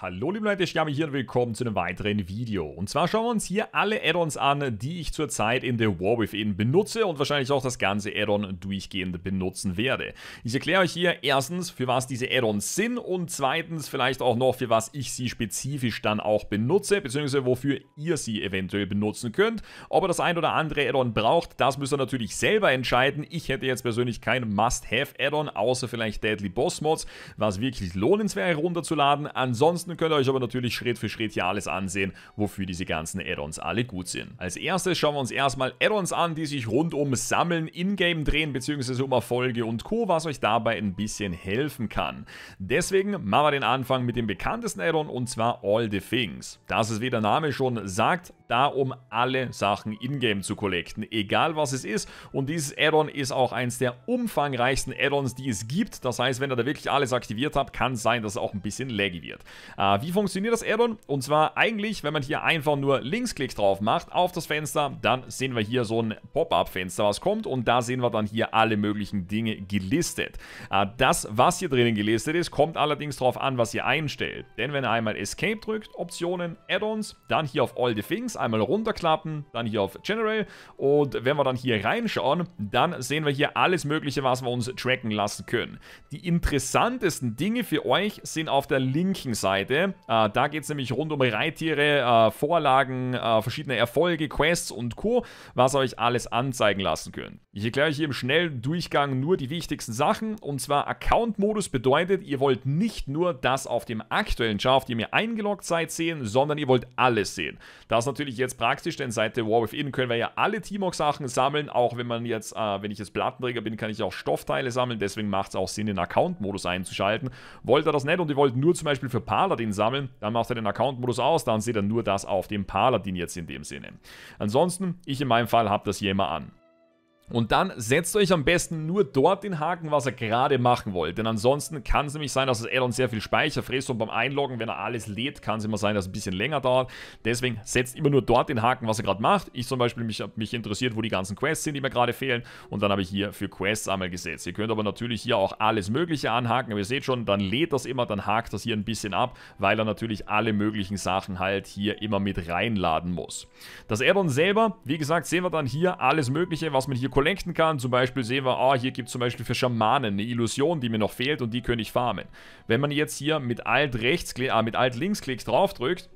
Hallo liebe Leute, ich Yami hier und willkommen zu einem weiteren Video. Und zwar schauen wir uns hier alle Addons an, die ich zurzeit in The War Within benutze und wahrscheinlich auch das ganze Addon durchgehend benutzen werde. Ich erkläre euch hier erstens, für was diese Addons sind und zweitens vielleicht auch noch, für was ich sie spezifisch dann auch benutze, beziehungsweise wofür ihr sie eventuell benutzen könnt. Ob ihr das ein oder andere Addon braucht, das müsst ihr natürlich selber entscheiden. Ich hätte jetzt persönlich kein must have addon außer vielleicht Deadly Boss Mods, was wirklich lohnenswert herunterzuladen. Ansonsten Ansonsten könnt ihr euch aber natürlich Schritt für Schritt hier alles ansehen, wofür diese ganzen Addons alle gut sind. Als erstes schauen wir uns erstmal Addons an, die sich rund um Sammeln, Ingame drehen, beziehungsweise um Erfolge und Co., was euch dabei ein bisschen helfen kann. Deswegen machen wir den Anfang mit dem bekanntesten Addon und zwar All the Things. Das ist, wie der Name schon sagt, da, um alle Sachen in-game zu collecten, egal was es ist. Und dieses Addon ist auch eins der umfangreichsten Addons, die es gibt. Das heißt, wenn ihr da wirklich alles aktiviert habt, kann es sein, dass es auch ein bisschen laggy wird. Äh, wie funktioniert das Addon? Und zwar eigentlich, wenn man hier einfach nur Linksklick drauf macht auf das Fenster, dann sehen wir hier so ein Pop-up-Fenster, was kommt. Und da sehen wir dann hier alle möglichen Dinge gelistet. Äh, das, was hier drinnen gelistet ist, kommt allerdings darauf an, was ihr einstellt. Denn wenn ihr einmal Escape drückt, Optionen, Addons, dann hier auf All the Things, einmal runterklappen, dann hier auf General und wenn wir dann hier reinschauen, dann sehen wir hier alles mögliche, was wir uns tracken lassen können. Die interessantesten Dinge für euch sind auf der linken Seite. Äh, da geht es nämlich rund um Reittiere, äh, Vorlagen, äh, verschiedene Erfolge, Quests und Co., was euch alles anzeigen lassen können. Ich erkläre euch hier im schnellen Durchgang nur die wichtigsten Sachen und zwar Account-Modus bedeutet, ihr wollt nicht nur das auf dem aktuellen Chart, auf dem ihr eingeloggt seid, sehen, sondern ihr wollt alles sehen. Das ist natürlich natürlich jetzt praktisch, denn seit The War Within können wir ja alle T-Mock-Sachen sammeln. Auch wenn man jetzt, äh, wenn ich jetzt Plattenträger bin, kann ich auch Stoffteile sammeln. Deswegen macht es auch Sinn, den Account-Modus einzuschalten. Wollt ihr das nicht und ihr wollt nur zum Beispiel für Paladin sammeln, dann macht ihr den Account-Modus aus. Dann seht ihr nur das auf dem Paladin jetzt in dem Sinne. Ansonsten, ich in meinem Fall habe das hier immer an. Und dann setzt euch am besten nur dort den Haken, was ihr gerade machen wollt. Denn ansonsten kann es nämlich sein, dass das Addon sehr viel Speicher frisst und beim Einloggen, wenn er alles lädt, kann es immer sein, dass es ein bisschen länger dauert. Deswegen setzt immer nur dort den Haken, was ihr gerade macht. Ich zum Beispiel, mich, mich interessiert, wo die ganzen Quests sind, die mir gerade fehlen. Und dann habe ich hier für Quests einmal gesetzt. Ihr könnt aber natürlich hier auch alles Mögliche anhaken. Aber ihr seht schon, dann lädt das immer, dann hakt das hier ein bisschen ab, weil er natürlich alle möglichen Sachen halt hier immer mit reinladen muss. Das Addon selber, wie gesagt, sehen wir dann hier alles Mögliche, was man hier collecten kann. Zum Beispiel sehen wir, ah, oh, hier gibt es zum Beispiel für Schamanen eine Illusion, die mir noch fehlt und die könnte ich farmen. Wenn man jetzt hier mit Alt-Rechts, äh, ah, mit Alt-Links-Klick draufdrückt,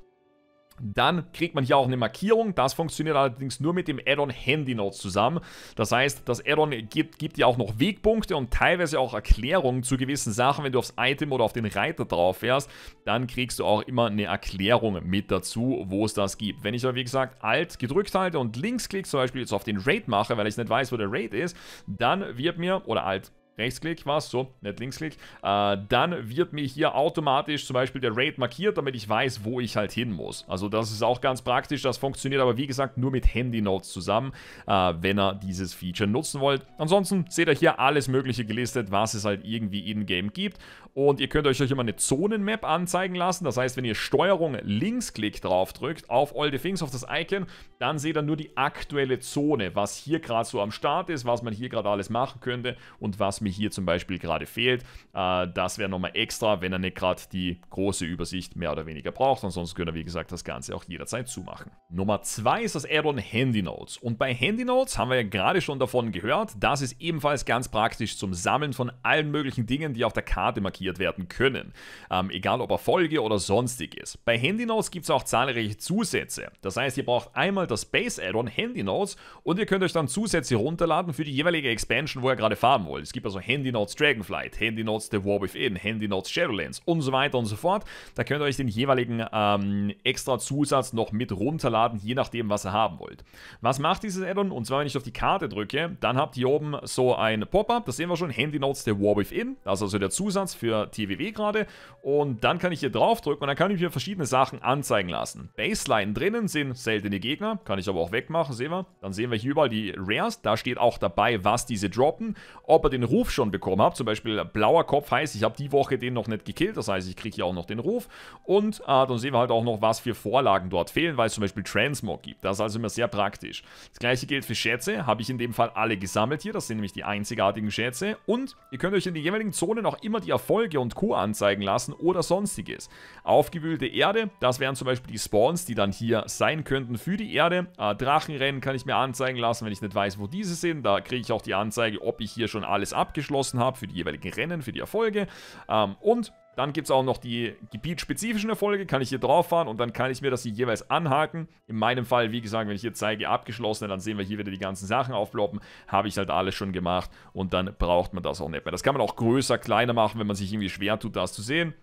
dann kriegt man hier auch eine Markierung. Das funktioniert allerdings nur mit dem Addon Handy Notes zusammen. Das heißt, das Addon gibt, gibt, dir auch noch Wegpunkte und teilweise auch Erklärungen zu gewissen Sachen. Wenn du aufs Item oder auf den Reiter drauf fährst, dann kriegst du auch immer eine Erklärung mit dazu, wo es das gibt. Wenn ich aber, wie gesagt, Alt gedrückt halte und links klick, zum Beispiel jetzt auf den Raid mache, weil ich nicht weiß, wo der Raid ist, dann wird mir, oder Alt Rechtsklick, was? So, nicht Linksklick. Äh, dann wird mir hier automatisch zum Beispiel der Raid markiert, damit ich weiß, wo ich halt hin muss. Also das ist auch ganz praktisch, das funktioniert aber wie gesagt nur mit Handy-Notes zusammen, äh, wenn ihr dieses Feature nutzen wollt. Ansonsten seht ihr hier alles mögliche gelistet, was es halt irgendwie in-game gibt. Und ihr könnt euch euch immer eine Zonenmap anzeigen lassen, das heißt, wenn ihr Steuerung Linksklick drauf drückt, auf All the Things, auf das Icon, dann seht ihr nur die aktuelle Zone, was hier gerade so am Start ist, was man hier gerade alles machen könnte und was mir hier zum Beispiel gerade fehlt. Äh, das wäre nochmal extra, wenn er nicht gerade die große Übersicht mehr oder weniger braucht. Ansonsten könnt ihr, wie gesagt, das Ganze auch jederzeit zumachen. Nummer zwei ist das Addon Handy Notes. Und bei Handy Notes haben wir ja gerade schon davon gehört, das ist ebenfalls ganz praktisch zum Sammeln von allen möglichen Dingen, die auf der Karte markiert werden können. Ähm, egal ob Erfolge oder sonstiges. Bei Handy Notes gibt es auch zahlreiche Zusätze. Das heißt, ihr braucht einmal das Base Addon Handy Notes und ihr könnt euch dann Zusätze runterladen für die jeweilige Expansion, wo ihr gerade farmen wollt. Es gibt also also Handy Notes Dragonflight, Handy Notes The War Within, Handy Notes Shadowlands und so weiter und so fort. Da könnt ihr euch den jeweiligen ähm, extra Zusatz noch mit runterladen, je nachdem, was ihr haben wollt. Was macht dieses Addon? Und zwar, wenn ich auf die Karte drücke, dann habt ihr oben so ein Pop-up, das sehen wir schon, Handy Notes The War Within, das ist also der Zusatz für TWW gerade. Und dann kann ich hier draufdrücken und dann kann ich mir verschiedene Sachen anzeigen lassen. Baseline drinnen sind seltene Gegner, kann ich aber auch wegmachen, sehen wir. Dann sehen wir hier überall die Rares, da steht auch dabei, was diese droppen, ob er den Ruf Ruf schon bekommen habe. Zum Beispiel äh, blauer Kopf heißt, ich habe die Woche den noch nicht gekillt. Das heißt, ich kriege hier auch noch den Ruf. Und äh, dann sehen wir halt auch noch, was für Vorlagen dort fehlen, weil es zum Beispiel Transmog gibt. Das ist also immer sehr praktisch. Das gleiche gilt für Schätze. Habe ich in dem Fall alle gesammelt hier. Das sind nämlich die einzigartigen Schätze. Und ihr könnt euch in den jeweiligen Zonen auch immer die Erfolge und Co. anzeigen lassen oder sonstiges. Aufgewühlte Erde, das wären zum Beispiel die Spawns, die dann hier sein könnten für die Erde. Äh, Drachenrennen kann ich mir anzeigen lassen, wenn ich nicht weiß, wo diese sind. Da kriege ich auch die Anzeige, ob ich hier schon alles ab abgeschlossen habe für die jeweiligen Rennen, für die Erfolge. Ähm, und dann gibt es auch noch die gebietsspezifischen Erfolge, kann ich hier drauf fahren und dann kann ich mir das hier jeweils anhaken. In meinem Fall, wie gesagt, wenn ich hier zeige, abgeschlossen, dann sehen wir hier wieder die ganzen Sachen aufploppen. Habe ich halt alles schon gemacht und dann braucht man das auch nicht mehr. Das kann man auch größer, kleiner machen, wenn man sich irgendwie schwer tut, das zu sehen.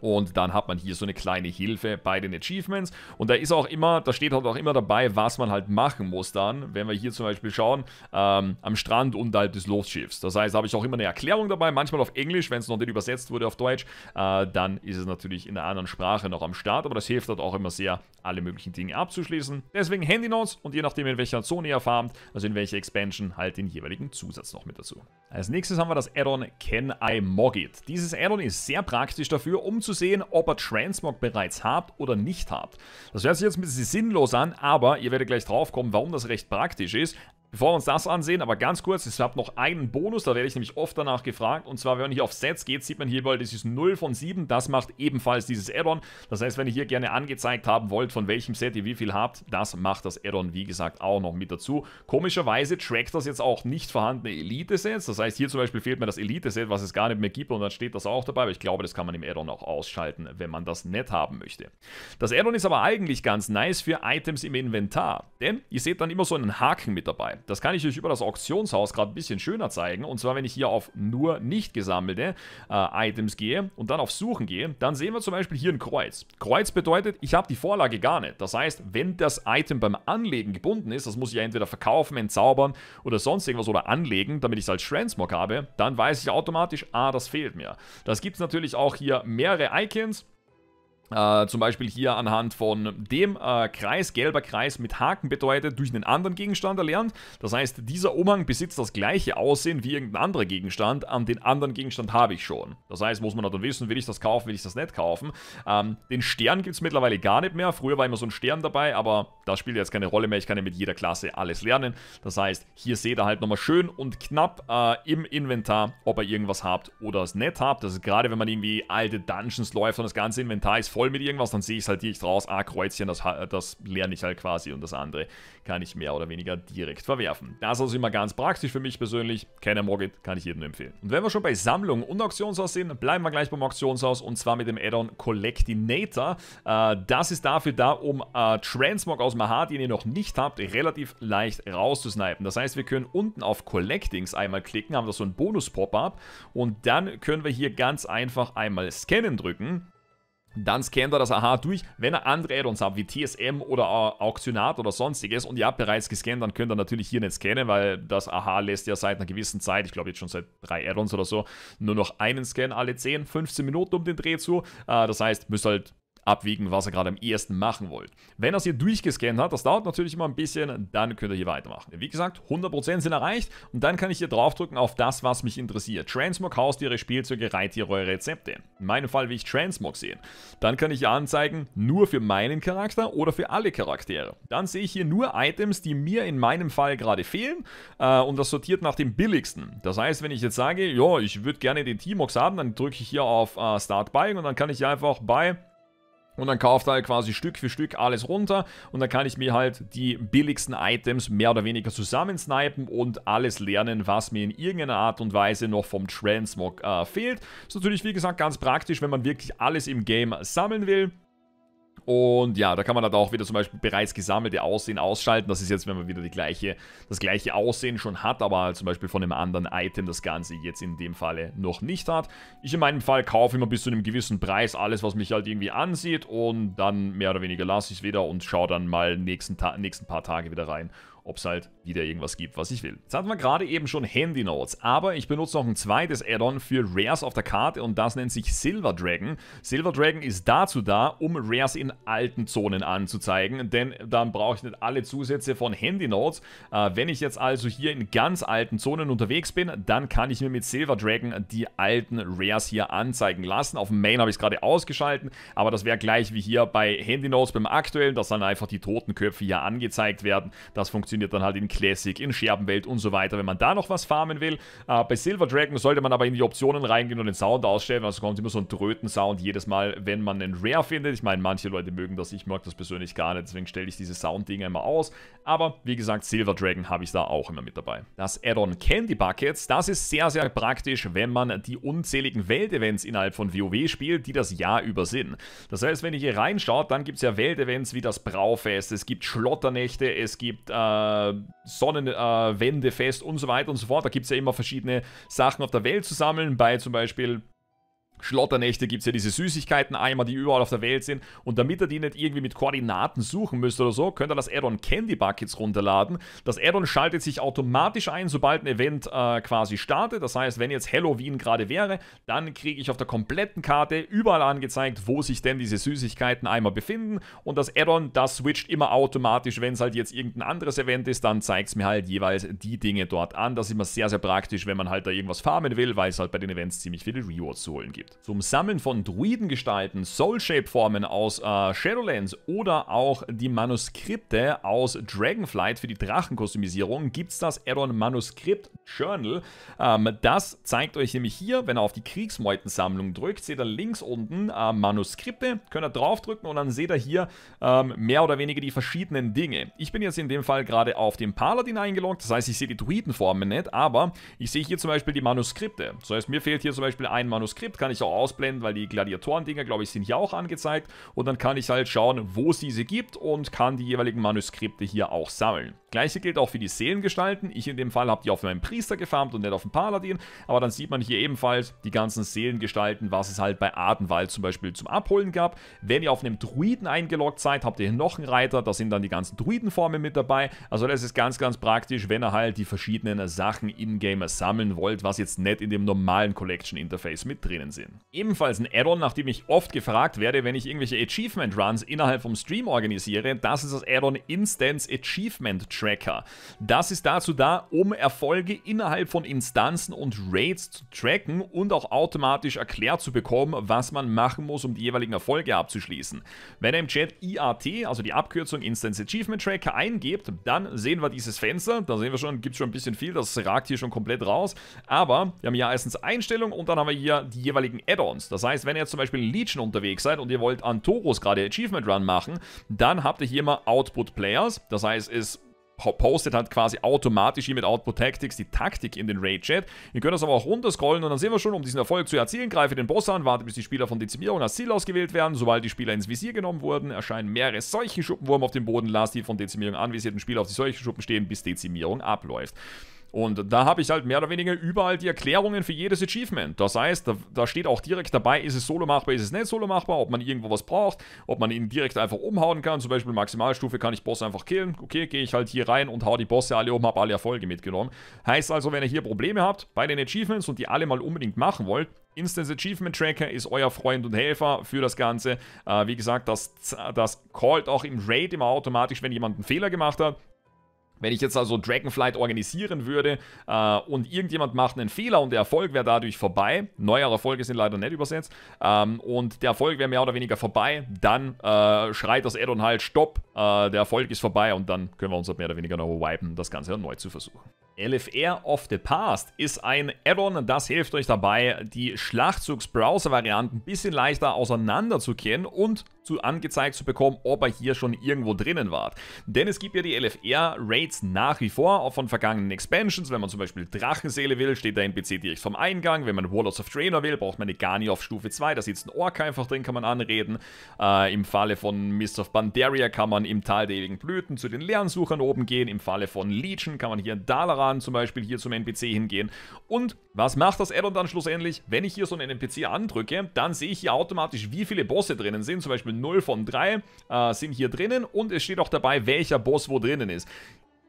Und dann hat man hier so eine kleine Hilfe bei den Achievements. Und da ist auch immer, da steht halt auch immer dabei, was man halt machen muss dann, wenn wir hier zum Beispiel schauen, ähm, am Strand unterhalb des Luftschiffs. Das heißt, da habe ich auch immer eine Erklärung dabei, manchmal auf Englisch, wenn es noch nicht übersetzt wurde auf Deutsch, äh, dann ist es natürlich in einer anderen Sprache noch am Start. Aber das hilft halt auch immer sehr, alle möglichen Dinge abzuschließen. Deswegen Handynotes und je nachdem, in welcher Zone ihr farmt, also in welcher Expansion, halt den jeweiligen Zusatz noch mit dazu. Als nächstes haben wir das Addon Can I Mogit. Dieses Addon ist sehr praktisch dafür, um zu zu sehen, ob ihr Transmog bereits habt oder nicht habt. Das hört sich jetzt ein bisschen sinnlos an, aber ihr werdet gleich drauf kommen, warum das recht praktisch ist. Bevor wir uns das ansehen, aber ganz kurz, ich habe noch einen Bonus, da werde ich nämlich oft danach gefragt. Und zwar, wenn man hier auf Sets geht, sieht man hier hierbei dieses 0 von 7. Das macht ebenfalls dieses Addon. Das heißt, wenn ihr hier gerne angezeigt haben wollt, von welchem Set ihr wie viel habt, das macht das Addon, wie gesagt, auch noch mit dazu. Komischerweise trackt das jetzt auch nicht vorhandene Elite-Sets. Das heißt, hier zum Beispiel fehlt mir das Elite-Set, was es gar nicht mehr gibt. Und dann steht das auch dabei. Aber ich glaube, das kann man im Addon auch ausschalten, wenn man das nett haben möchte. Das Addon ist aber eigentlich ganz nice für Items im Inventar. Denn ihr seht dann immer so einen Haken mit dabei. Das kann ich euch über das Auktionshaus gerade ein bisschen schöner zeigen. Und zwar, wenn ich hier auf nur nicht gesammelte äh, Items gehe und dann auf Suchen gehe, dann sehen wir zum Beispiel hier ein Kreuz. Kreuz bedeutet, ich habe die Vorlage gar nicht. Das heißt, wenn das Item beim Anlegen gebunden ist, das muss ich ja entweder verkaufen, entzaubern oder sonst irgendwas oder anlegen, damit ich es als Transmog habe, dann weiß ich automatisch, ah, das fehlt mir. Das gibt es natürlich auch hier mehrere Icons. Äh, zum Beispiel hier anhand von dem äh, Kreis, gelber Kreis mit Haken bedeutet, durch einen anderen Gegenstand erlernt. Das heißt, dieser Umhang besitzt das gleiche Aussehen wie irgendein anderer Gegenstand. An den anderen Gegenstand habe ich schon. Das heißt, muss man dann wissen, will ich das kaufen, will ich das nicht kaufen. Ähm, den Stern gibt es mittlerweile gar nicht mehr. Früher war immer so ein Stern dabei, aber das spielt jetzt keine Rolle mehr. Ich kann ja mit jeder Klasse alles lernen. Das heißt, hier seht ihr halt nochmal schön und knapp äh, im Inventar, ob ihr irgendwas habt oder es nicht habt. Das ist gerade, wenn man irgendwie alte Dungeons läuft und das ganze Inventar ist voll voll mit irgendwas, dann sehe ich es halt direkt raus. Ah, Kreuzchen, das, das lerne ich halt quasi und das andere kann ich mehr oder weniger direkt verwerfen. Das ist also immer ganz praktisch für mich persönlich. Kenner Morgit kann ich jedem empfehlen. Und wenn wir schon bei Sammlung und Auktionshaus sind, bleiben wir gleich beim Auktionshaus und zwar mit dem Addon Collectinator. Äh, das ist dafür da, um äh, Transmog aus Mahar, den ihr noch nicht habt, relativ leicht rauszusnipen. Das heißt, wir können unten auf Collectings einmal klicken, haben da so ein Bonus-Pop-Up und dann können wir hier ganz einfach einmal Scannen drücken dann scannt er das Aha durch. Wenn er andere Addons ons habt, wie TSM oder Auktionat oder sonstiges und ihr habt bereits gescannt, dann könnt ihr natürlich hier nicht scannen, weil das Aha lässt ja seit einer gewissen Zeit, ich glaube jetzt schon seit drei Addons oder so, nur noch einen Scan alle 10, 15 Minuten um den Dreh zu. Äh, das heißt, müsst halt abwägen, was ihr gerade am ehesten machen wollt. Wenn ihr es hier durchgescannt hat, das dauert natürlich immer ein bisschen, dann könnt ihr hier weitermachen. Wie gesagt, 100% sind erreicht und dann kann ich hier draufdrücken auf das, was mich interessiert. Transmog, Haustiere, Spielzeuge, Reittiere, eure Rezepte. In meinem Fall will ich Transmog sehen. Dann kann ich hier anzeigen, nur für meinen Charakter oder für alle Charaktere. Dann sehe ich hier nur Items, die mir in meinem Fall gerade fehlen äh, und das sortiert nach dem billigsten. Das heißt, wenn ich jetzt sage, ja, ich würde gerne den T-Mox haben, dann drücke ich hier auf äh, Start Buying und dann kann ich hier einfach bei und dann kauft er halt quasi Stück für Stück alles runter und dann kann ich mir halt die billigsten Items mehr oder weniger zusammensnipen und alles lernen, was mir in irgendeiner Art und Weise noch vom Transmog äh, fehlt. Ist natürlich, wie gesagt, ganz praktisch, wenn man wirklich alles im Game sammeln will. Und ja, da kann man halt auch wieder zum Beispiel bereits gesammelte Aussehen ausschalten. Das ist jetzt, wenn man wieder die gleiche, das gleiche Aussehen schon hat, aber halt zum Beispiel von einem anderen Item das Ganze jetzt in dem Falle noch nicht hat. Ich in meinem Fall kaufe immer bis zu einem gewissen Preis alles, was mich halt irgendwie ansieht und dann mehr oder weniger lasse ich es wieder und schaue dann mal nächsten, nächsten paar Tage wieder rein, ob es halt wieder irgendwas gibt, was ich will. Jetzt hatten wir gerade eben schon Handy Notes, aber ich benutze noch ein zweites Add-on für Rares auf der Karte und das nennt sich Silver Dragon. Silver Dragon ist dazu da, um Rares in alten Zonen anzuzeigen, denn dann brauche ich nicht alle Zusätze von Handy Notes. Äh, wenn ich jetzt also hier in ganz alten Zonen unterwegs bin, dann kann ich mir mit Silver Dragon die alten Rares hier anzeigen lassen. Auf dem Main habe ich es gerade ausgeschalten, aber das wäre gleich wie hier bei Handy Notes beim aktuellen, dass dann einfach die toten Köpfe hier angezeigt werden. Das funktioniert dann halt in Classic, in Scherbenwelt und so weiter, wenn man da noch was farmen will. Äh, bei Silver Dragon sollte man aber in die Optionen reingehen und den Sound ausstellen, weil also es kommt immer so ein dröten sound jedes Mal, wenn man einen Rare findet. Ich meine, manche Leute mögen das, ich mag das persönlich gar nicht, deswegen stelle ich diese Sound-Dinger immer aus. Aber wie gesagt, Silver Dragon habe ich da auch immer mit dabei. Das Add-on Candy Buckets, das ist sehr, sehr praktisch, wenn man die unzähligen Weltevents innerhalb von WoW spielt, die das Jahr über sind. Das heißt, wenn ihr hier reinschaut, dann gibt es ja Weltevents wie das Braufest, es gibt Schlotternächte, es gibt äh, Sonnenwände äh, fest und so weiter und so fort. Da gibt es ja immer verschiedene Sachen auf der Welt zu sammeln. Bei zum Beispiel Schlotternächte gibt es ja diese Süßigkeiten-Eimer, die überall auf der Welt sind. Und damit ihr die nicht irgendwie mit Koordinaten suchen müsst oder so, könnt ihr das Addon Candy Buckets runterladen. Das Addon schaltet sich automatisch ein, sobald ein Event äh, quasi startet. Das heißt, wenn jetzt Halloween gerade wäre, dann kriege ich auf der kompletten Karte überall angezeigt, wo sich denn diese Süßigkeiten-Eimer befinden. Und das Addon, das switcht immer automatisch. Wenn es halt jetzt irgendein anderes Event ist, dann zeigt es mir halt jeweils die Dinge dort an. Das ist immer sehr, sehr praktisch, wenn man halt da irgendwas farmen will, weil es halt bei den Events ziemlich viele Rewards zu holen gibt gibt. Zum Sammeln von Druidengestalten, Soul-Shape-Formen aus äh, Shadowlands oder auch die Manuskripte aus Dragonflight für die Drachenkostümisierung gibt es das Addon Manuskript Journal. Ähm, das zeigt euch nämlich hier, wenn ihr auf die Kriegsmeutensammlung drückt, seht ihr links unten äh, Manuskripte, könnt ihr draufdrücken und dann seht ihr hier ähm, mehr oder weniger die verschiedenen Dinge. Ich bin jetzt in dem Fall gerade auf den Paladin eingeloggt, das heißt, ich sehe die Druidenformen nicht, aber ich sehe hier zum Beispiel die Manuskripte. Das heißt, mir fehlt hier zum Beispiel ein Manuskript, kann ich ich auch ausblenden, weil die Gladiatoren-Dinger, glaube ich, sind hier auch angezeigt. Und dann kann ich halt schauen, wo es diese gibt und kann die jeweiligen Manuskripte hier auch sammeln. Gleiche gilt auch für die Seelengestalten. Ich in dem Fall habe die auf meinem Priester gefarmt und nicht auf dem Paladin. Aber dann sieht man hier ebenfalls die ganzen Seelengestalten, was es halt bei Adenwald zum Beispiel zum Abholen gab. Wenn ihr auf einem Druiden eingeloggt seid, habt ihr hier noch einen Reiter. Da sind dann die ganzen Druidenformen mit dabei. Also das ist ganz, ganz praktisch, wenn ihr halt die verschiedenen Sachen in-game sammeln wollt, was jetzt nicht in dem normalen Collection-Interface mit drinnen sind spielen. Ebenfalls ein Addon, nach dem ich oft gefragt werde, wenn ich irgendwelche Achievement Runs innerhalb vom Stream organisiere, das ist das Addon Instance Achievement Tracker. Das ist dazu da, um Erfolge innerhalb von Instanzen und Raids zu tracken und auch automatisch erklärt zu bekommen, was man machen muss, um die jeweiligen Erfolge abzuschließen. Wenn er im Chat IAT, also die Abkürzung Instance Achievement Tracker, eingebt, dann sehen wir dieses Fenster. Da sehen wir schon, gibt es schon ein bisschen viel, das ragt hier schon komplett raus. Aber wir haben hier erstens Einstellungen und dann haben wir hier die jeweiligen jeweiligen Add-ons. Das heißt, wenn ihr jetzt zum Beispiel in Legion unterwegs seid und ihr wollt an Taurus gerade Achievement Run machen, dann habt ihr hier mal Output Players. Das heißt, es postet halt quasi automatisch hier mit Output Tactics die Taktik in den Raid-Chat. Ihr könnt das aber auch runterscrollen und dann sehen wir schon, um diesen Erfolg zu erzielen, greife den Boss an, warte bis die Spieler von Dezimierung als Ziel ausgewählt werden. Sobald die Spieler ins Visier genommen wurden, erscheinen mehrere Seuchenschuppen Wurm auf dem Boden, lasst die von Dezimierung anvisierten Spieler auf die Seuchenschuppen stehen, bis Dezimierung abläuft. Und da habe ich halt mehr oder weniger überall die Erklärungen für jedes Achievement. Das heißt, da, da, steht auch direkt dabei, ist es solo machbar, ist es nicht solo machbar, ob man irgendwo was braucht, ob man ihn direkt einfach umhauen kann. Zum Beispiel Maximalstufe kann ich Bosse einfach killen. Okay, gehe ich halt hier rein und hau die Bosse alle um, habe alle Erfolge mitgenommen. Heißt also, wenn ihr hier Probleme habt bei den Achievements und die alle mal unbedingt machen wollt, Instance Achievement Tracker ist euer Freund und Helfer für das Ganze. Äh, wie gesagt, das, das callt auch im Raid immer automatisch, wenn jemand einen Fehler gemacht hat. Wenn ich jetzt also Dragonflight organisieren würde äh, und irgendjemand macht einen Fehler und der Erfolg wäre dadurch vorbei, neuere Erfolge sind leider nicht übersetzt, ähm, und der Erfolg wäre mehr oder weniger vorbei, dann äh, schreit das Addon halt Stopp, äh, der Erfolg ist vorbei und dann können wir uns halt mehr oder weniger noch wipen, das Ganze neu zu versuchen. LFR of the Past ist ein Addon, das hilft euch dabei, die Schlachtzugs-Browser-Varianten ein bisschen leichter auseinanderzukennen und zu, angezeigt zu bekommen, ob er hier schon irgendwo drinnen war. Denn es gibt ja die LFR-Raids nach wie vor, auch von vergangenen Expansions. Wenn man zum Beispiel Drachenseele will, steht der NPC direkt vom Eingang. Wenn man Warlords of Trainer will, braucht man eine Garni auf Stufe 2. Da sitzt ein Ork einfach drin, kann man anreden. Äh, Im Falle von Mist of Bandaria kann man im Tal der ewigen Blüten zu den Lernsuchern oben gehen. Im Falle von Legion kann man hier in Dalaran zum Beispiel hier zum NPC hingehen. Und was macht das Addon dann schlussendlich? Wenn ich hier so einen NPC andrücke, dann sehe ich hier automatisch, wie viele Bosse drinnen sind. Zum Beispiel 0 von 3 äh, sind hier drinnen und es steht auch dabei, welcher Boss wo drinnen ist.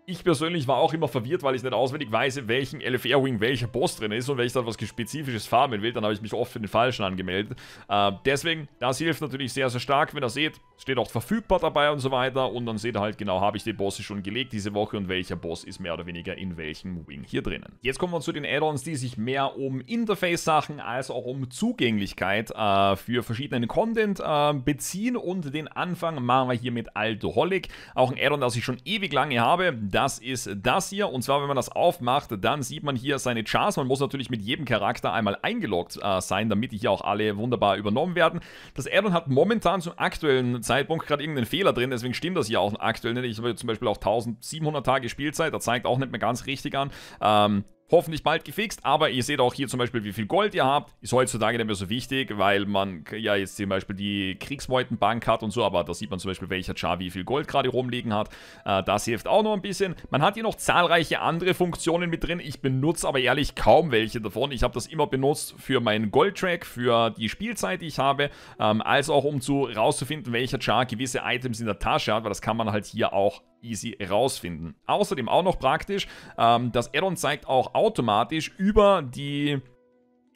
Ich persönlich war auch immer verwirrt, weil ich nicht auswendig weiß, in welchem LFR-Wing welcher Boss drin ist. Und wenn ich dann was Spezifisches farmen will, dann habe ich mich oft für den Falschen angemeldet. Äh, deswegen, das hilft natürlich sehr, sehr stark, wenn ihr seht, steht auch verfügbar dabei und so weiter. Und dann seht ihr halt genau, habe ich die Bosse schon gelegt diese Woche und welcher Boss ist mehr oder weniger in welchem Wing hier drinnen. Jetzt kommen wir zu den Add-ons, die sich mehr um Interface-Sachen als auch um Zugänglichkeit äh, für verschiedenen Content äh, beziehen. Und den Anfang machen wir hier mit Altoholic. Auch ein Add-on, das ich schon ewig lange habe. Das ist das hier. Und zwar, wenn man das aufmacht, dann sieht man hier seine Chars. Man muss natürlich mit jedem Charakter einmal eingeloggt äh, sein, damit die hier auch alle wunderbar übernommen werden. Das Addon hat momentan zum aktuellen Zeitpunkt gerade irgendeinen Fehler drin, deswegen stimmt das hier auch aktuell nicht. Ich habe zum Beispiel auch 1700 Tage Spielzeit, das zeigt auch nicht mehr ganz richtig an. Ähm, hoffentlich bald gefixt, aber ihr seht auch hier zum Beispiel, wie viel Gold ihr habt. Ist heutzutage nicht mehr so wichtig, weil man ja jetzt zum Beispiel die Kriegsbeutenbank hat und so, aber da sieht man zum Beispiel, welcher Char wie viel Gold gerade rumliegen hat. Äh, das hilft auch noch ein bisschen. Man hat hier noch zahlreiche andere Funktionen mit drin. Ich benutze aber ehrlich kaum welche davon. Ich habe das immer benutzt für meinen Gold-Track, für die Spielzeit, die ich habe, ähm, als auch um zu rauszufinden, welcher Char gewisse Items in der Tasche hat, weil das kann man halt hier auch easy rausfinden. Außerdem auch noch praktisch, ähm, das Addon zeigt auch automatisch über die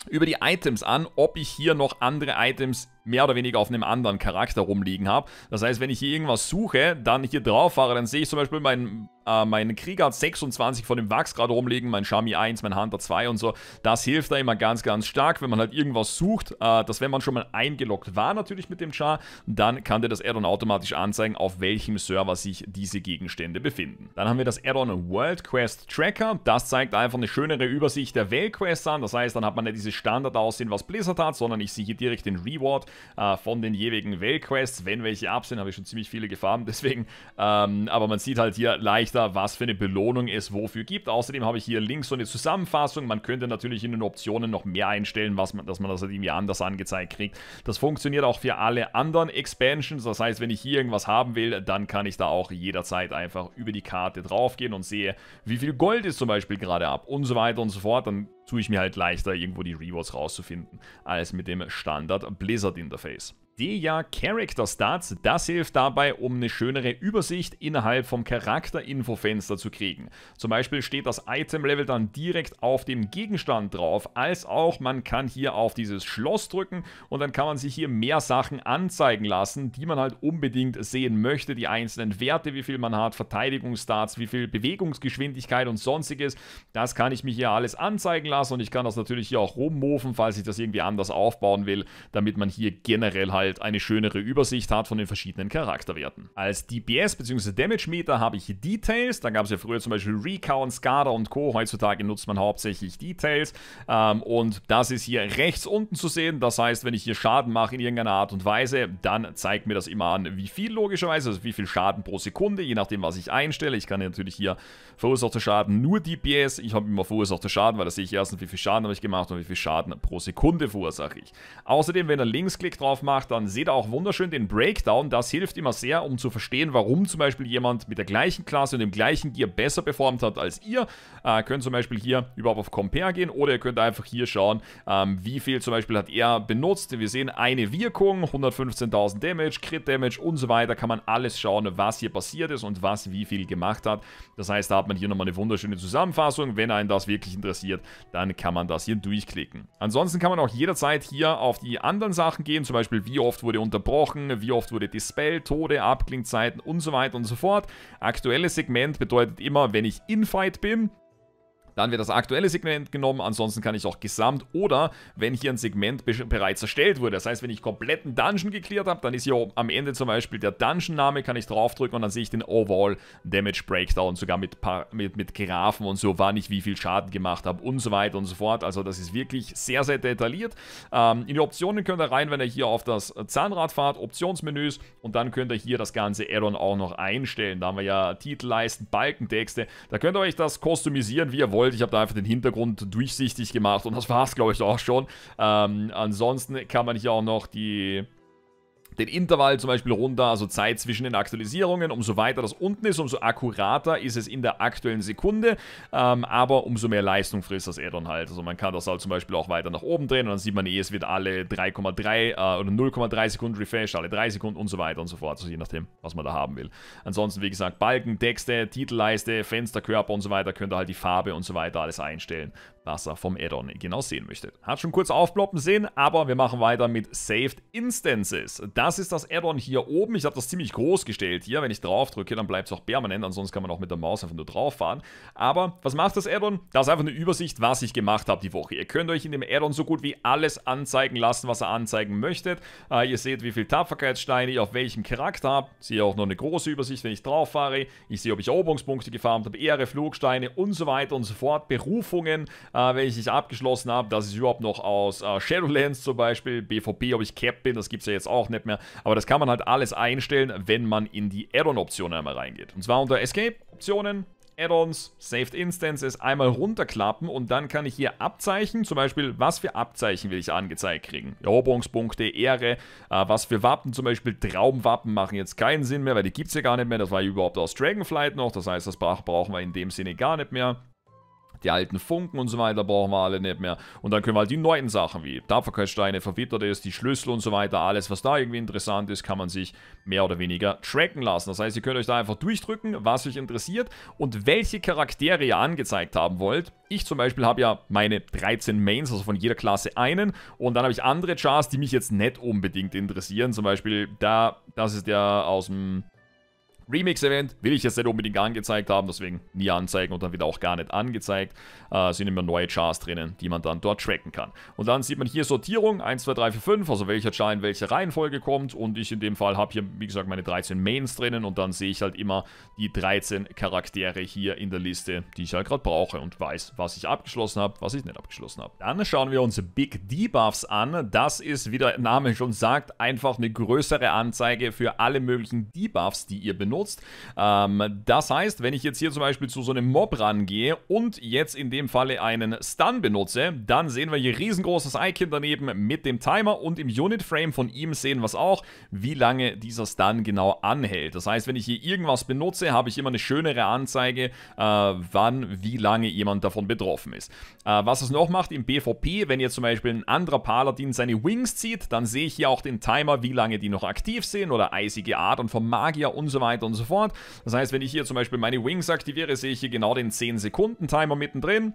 über die Items an, ob ich hier noch andere Items mehr oder weniger auf einem anderen Charakter rumliegen habe. Das heißt, wenn ich hier irgendwas suche, dann hier drauf fahre, dann sehe ich zum Beispiel meinen, äh, meinen Krieger 26 von dem Wachs gerade rumliegen, mein Shami 1, mein Hunter 2 und so. Das hilft da immer ganz, ganz stark, wenn man halt irgendwas sucht, äh, dass wenn man schon mal eingeloggt war natürlich mit dem Char, dann kann dir das Addon automatisch anzeigen, auf welchem Server sich diese Gegenstände befinden. Dann haben wir das Addon World Quest Tracker. Das zeigt einfach eine schönere Übersicht der Weltquests an. Das heißt, dann hat man nicht dieses Standardaussehen, was Blizzard hat, sondern ich sehe hier direkt den Reward äh, von den jeweiligen whale Wenn welche ab sind, habe ich schon ziemlich viele gefarmt, deswegen. Ähm, aber man sieht halt hier leichter, was für eine Belohnung es wofür gibt. Außerdem habe ich hier links so eine Zusammenfassung. Man könnte natürlich in den Optionen noch mehr einstellen, was man, dass man das halt irgendwie anders angezeigt kriegt. Das funktioniert auch für alle anderen Expansions. Das heißt, wenn ich hier irgendwas haben will, dann kann ich da auch jederzeit einfach über die Karte draufgehen und sehe, wie viel Gold ist zum Beispiel gerade ab und so weiter und so fort. Dann tue ich mir halt leichter, irgendwo die Rewards rauszufinden, als mit dem Standard Blizzard Interface. DEA Character Stats. Das hilft dabei, um eine schönere Übersicht innerhalb vom Charakter-Info-Fenster zu kriegen. Zum Beispiel steht das Item-Level dann direkt auf dem Gegenstand drauf, als auch man kann hier auf dieses Schloss drücken und dann kann man sich hier mehr Sachen anzeigen lassen, die man halt unbedingt sehen möchte. Die einzelnen Werte, wie viel man hat, Verteidigungsstats, wie viel Bewegungsgeschwindigkeit und sonstiges. Das kann ich mir hier alles anzeigen lassen und ich kann das natürlich hier auch rummoven, falls ich das irgendwie anders aufbauen will, damit man hier generell halt halt eine schönere Übersicht hat von den verschiedenen Charakterwerten. Als DPS bzw. Damage Meter habe ich Details, da gab es ja früher zum Beispiel Recount, Skada und Co. Heutzutage nutzt man hauptsächlich Details ähm, und das ist hier rechts unten zu sehen, das heißt, wenn ich hier Schaden mache in irgendeiner Art und Weise, dann zeigt mir das immer an, wie viel logischerweise, also wie viel Schaden pro Sekunde, je nachdem, was ich einstelle. Ich kann natürlich hier verursachter Schaden nur DPS, ich habe immer verursachter Schaden, weil da sehe ich erstens, wie viel Schaden habe ich gemacht und wie viel Schaden pro Sekunde verursache ich. Außerdem, wenn er Linksklick drauf macht, dann seht ihr auch wunderschön den Breakdown. Das hilft immer sehr, um zu verstehen, warum zum Beispiel jemand mit der gleichen Klasse und dem gleichen Gear besser performt hat als ihr. Äh, könnt zum Beispiel hier überhaupt auf Compare gehen oder ihr könnt einfach hier schauen, ähm, wie viel zum Beispiel hat er benutzt. Wir sehen eine Wirkung, 115.000 Damage, Crit Damage und so weiter. Kann man alles schauen, was hier passiert ist und was wie viel gemacht hat. Das heißt, da hat man hier nochmal eine wunderschöne Zusammenfassung. Wenn einen das wirklich interessiert, dann kann man das hier durchklicken. Ansonsten kann man auch jederzeit hier auf die anderen Sachen gehen, zum Beispiel wie oft wurde unterbrochen, wie oft wurde dispelled, Tode, Abklingzeiten und so weiter und so fort. Aktuelles Segment bedeutet immer, wenn ich in Fight bin, dann wird das aktuelle Segment genommen, ansonsten kann ich auch gesamt oder wenn hier ein Segment bereits erstellt wurde. Das heißt, wenn ich kompletten Dungeon geklärt habe, dann ist hier am Ende zum Beispiel der Dungeon-Name, kann ich draufdrücken und dann sehe ich den Overall Damage Breakdown, sogar mit, mit, mit Graphen und so, wann ich wie viel Schaden gemacht habe und so weiter und so fort. Also das ist wirklich sehr, sehr detailliert. Ähm, in die Optionen könnt ihr rein, wenn ihr hier auf das Zahnrad fahrt, Optionsmenüs und dann könnt ihr hier das ganze Addon auch noch einstellen. Da haben wir ja Titelleisten, Balkentexte. Da könnt ihr euch das kostumisieren, wie ihr wollt gewollt. Ich habe da einfach den Hintergrund durchsichtig gemacht und das war es, glaube ich, auch schon. Ähm, ansonsten kann man hier auch noch die den Intervall zum Beispiel runter, also Zeit zwischen den Aktualisierungen. Umso weiter das unten ist, umso akkurater ist es in der aktuellen Sekunde, ähm, aber umso mehr Leistung frisst das eh Addon halt. Also man kann das halt zum Beispiel auch weiter nach oben drehen und dann sieht man eh, es wird alle 3,3 äh, oder 0,3 Sekunden refreshed, alle 3 Sekunden und so weiter und so fort, also je nachdem, was man da haben will. Ansonsten, wie gesagt, Balken, Texte, Titelleiste, Fensterkörper und so weiter, könnt ihr halt die Farbe und so weiter alles einstellen, was er vom Addon genau sehen möchtet. Hat schon kurz aufploppen sehen, aber wir machen weiter mit Saved Instances. Das ist das Addon hier oben. Ich habe das ziemlich groß gestellt hier. Wenn ich drauf drücke, dann bleibt es auch permanent. Ansonsten kann man auch mit der Maus einfach nur drauf fahren. Aber was macht das Addon? Das ist einfach eine Übersicht, was ich gemacht habe die Woche. Ihr könnt euch in dem Addon so gut wie alles anzeigen lassen, was ihr anzeigen möchtet. Äh, ihr seht, wie viel Tapferkeitssteine ich auf welchem Charakter habe. Sehe auch noch eine große Übersicht, wenn ich drauf fahre. Ich sehe, ob ich Eroberungspunkte gefarmt habe, Ehre, Flugsteine und so weiter und so fort. Berufungen, äh, wenn ich nicht abgeschlossen habe, dass ich überhaupt noch aus äh, Shadowlands zum Beispiel, BVP, ob ich Cap bin, das gibt es ja jetzt auch nicht mehr. Aber das kann man halt alles einstellen, wenn man in die Add-on-Optionen einmal reingeht. Und zwar unter Escape-Optionen, Add-ons, Saved Instances einmal runterklappen und dann kann ich hier Abzeichen, zum Beispiel, was für Abzeichen will ich angezeigt kriegen? Eroberungspunkte, Ehre, äh, was für Wappen, zum Beispiel Traumwappen machen jetzt keinen Sinn mehr, weil die gibt es ja gar nicht mehr. Das war ja überhaupt aus Dragonflight noch, das heißt, das brauchen wir in dem Sinne gar nicht mehr. Die alten Funken und so weiter brauchen wir alle nicht mehr. Und dann können wir halt die neuen Sachen wie Tapferkeitssteine, ist, die Schlüssel und so weiter, alles, was da irgendwie interessant ist, kann man sich mehr oder weniger tracken lassen. Das heißt, ihr könnt euch da einfach durchdrücken, was euch interessiert und welche Charaktere ihr angezeigt haben wollt. Ich zum Beispiel habe ja meine 13 Mains, also von jeder Klasse einen. Und dann habe ich andere Chars, die mich jetzt nicht unbedingt interessieren. Zum Beispiel da, das ist der aus dem Remix-Event will ich jetzt nicht unbedingt angezeigt haben, deswegen nie anzeigen und dann wieder auch gar nicht angezeigt. Äh, sind immer neue Chars drinnen, die man dann dort tracken kann. Und dann sieht man hier Sortierung, 1, 2, 3, 4, 5, also welcher Char in welche Reihenfolge kommt. Und ich in dem Fall habe hier, wie gesagt, meine 13 Mains drinnen und dann sehe ich halt immer die 13 Charaktere hier in der Liste, die ich halt gerade brauche und weiß, was ich abgeschlossen habe, was ich nicht abgeschlossen habe. Dann schauen wir uns Big Debuffs an. Das ist, wie der Name schon sagt, einfach eine größere Anzeige für alle möglichen Debuffs, die ihr benutzt benutzt. Ähm, das heißt, wenn ich jetzt hier zum Beispiel zu so einem Mob rangehe und jetzt in dem Falle einen Stun benutze, dann sehen wir hier riesengroßes Icon daneben mit dem Timer und im Unit-Frame von ihm sehen wir es auch, wie lange dieser Stun genau anhält. Das heißt, wenn ich hier irgendwas benutze, habe ich immer eine schönere Anzeige, äh, wann, wie lange jemand davon betroffen ist. Äh, was es noch macht im PvP, wenn jetzt zum Beispiel ein anderer Paladin seine Wings zieht, dann sehe ich hier auch den Timer, wie lange die noch aktiv sind oder eisige Art und vom Magier und so weiter weiter und so fort. Das heißt, wenn ich hier zum Beispiel meine Wings aktiviere, sehe ich hier genau den 10-Sekunden-Timer mittendrin.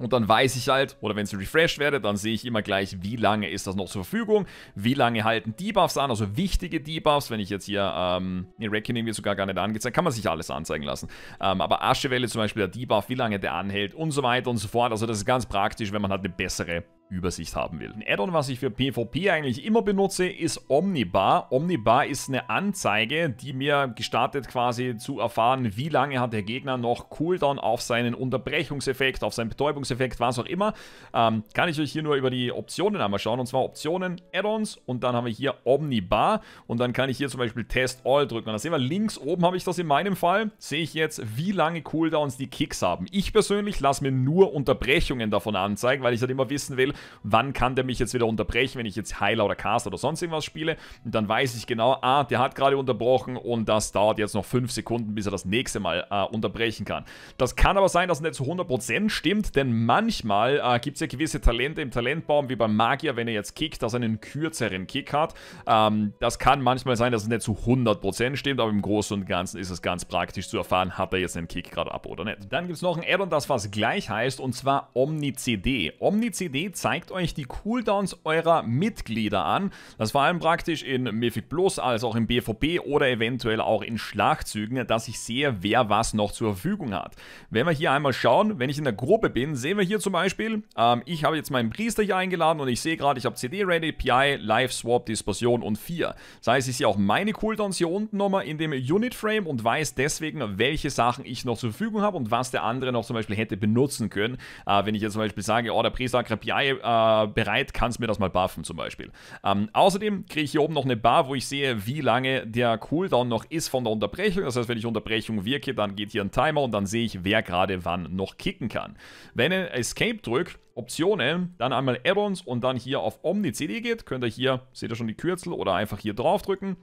Und dann weiß ich halt, oder wenn es refreshed werde, dann sehe ich immer gleich, wie lange ist das noch zur Verfügung, wie lange halten Debuffs an, also wichtige Debuffs, wenn ich jetzt hier, ähm, in Reckoning wird sogar gar nicht angezeigt, kann man sich alles anzeigen lassen. Ähm, aber Aschewelle zum Beispiel, der Debuff, wie lange der anhält und so weiter und so fort. Also das ist ganz praktisch, wenn man halt eine bessere Übersicht haben will. Ein Addon, was ich für PvP eigentlich immer benutze, ist Omnibar. Omnibar ist eine Anzeige, die mir gestartet quasi zu erfahren, wie lange hat der Gegner noch Cooldown auf seinen Unterbrechungseffekt, auf seinen Betäubungseffekt, was auch immer. Ähm, kann ich euch hier nur über die Optionen einmal schauen. Und zwar Optionen, Addons und dann haben wir hier Omnibar. Und dann kann ich hier zum Beispiel Test All drücken. Und da sehen wir, links oben habe ich das in meinem Fall. Sehe ich jetzt, wie lange Cooldowns die Kicks haben. Ich persönlich lasse mir nur Unterbrechungen davon anzeigen, weil ich halt immer wissen will, wann kann der mich jetzt wieder unterbrechen, wenn ich jetzt Heiler oder Cast oder sonst irgendwas spiele. Und dann weiß ich genau, ah, der hat gerade unterbrochen und das dauert jetzt noch 5 Sekunden, bis er das nächste Mal äh, unterbrechen kann. Das kann aber sein, dass es nicht zu 100% stimmt, denn manchmal äh, gibt es ja gewisse Talente im Talentbaum, wie beim Magier, wenn er jetzt kickt, dass er einen kürzeren Kick hat. Ähm, das kann manchmal sein, dass es nicht zu 100% stimmt, aber im Großen und Ganzen ist es ganz praktisch zu erfahren, hat er jetzt einen Kick gerade ab oder nicht. Dann gibt es noch ein Addon, das was gleich heißt, und zwar OmniCD. OmniCD zeigt euch die Cooldowns eurer Mitglieder an. Das vor allem praktisch in Mythic Plus als auch im BVB oder eventuell auch in Schlagzügen, dass ich sehe, wer was noch zur Verfügung hat. Wenn wir hier einmal schauen, wenn ich in der Gruppe bin, sehen wir hier zum Beispiel, ähm, ich habe jetzt meinen Priester hier eingeladen und ich sehe gerade, ich habe CD-Ready, PI, Live-Swap, Dispersion und 4. Das heißt, ich sehe auch meine Cooldowns hier unten nochmal in dem Unit-Frame und weiß deswegen, welche Sachen ich noch zur Verfügung habe und was der andere noch zum Beispiel hätte benutzen können. Äh, wenn ich jetzt zum Beispiel sage, oh, der Priester hat gerade PI äh, bereit, kannst mir das mal buffen zum Beispiel. Ähm, außerdem kriege ich hier oben noch eine Bar, wo ich sehe, wie lange der Cooldown noch ist von der Unterbrechung. Das heißt, wenn ich Unterbrechung wirke, dann geht hier ein Timer und dann sehe ich, wer gerade wann noch kicken kann. Wenn ihr Escape drückt, Optionen, dann einmal Add-ons und dann hier auf Omni-CD geht, könnt ihr hier, seht ihr schon die Kürzel, oder einfach hier drauf drücken.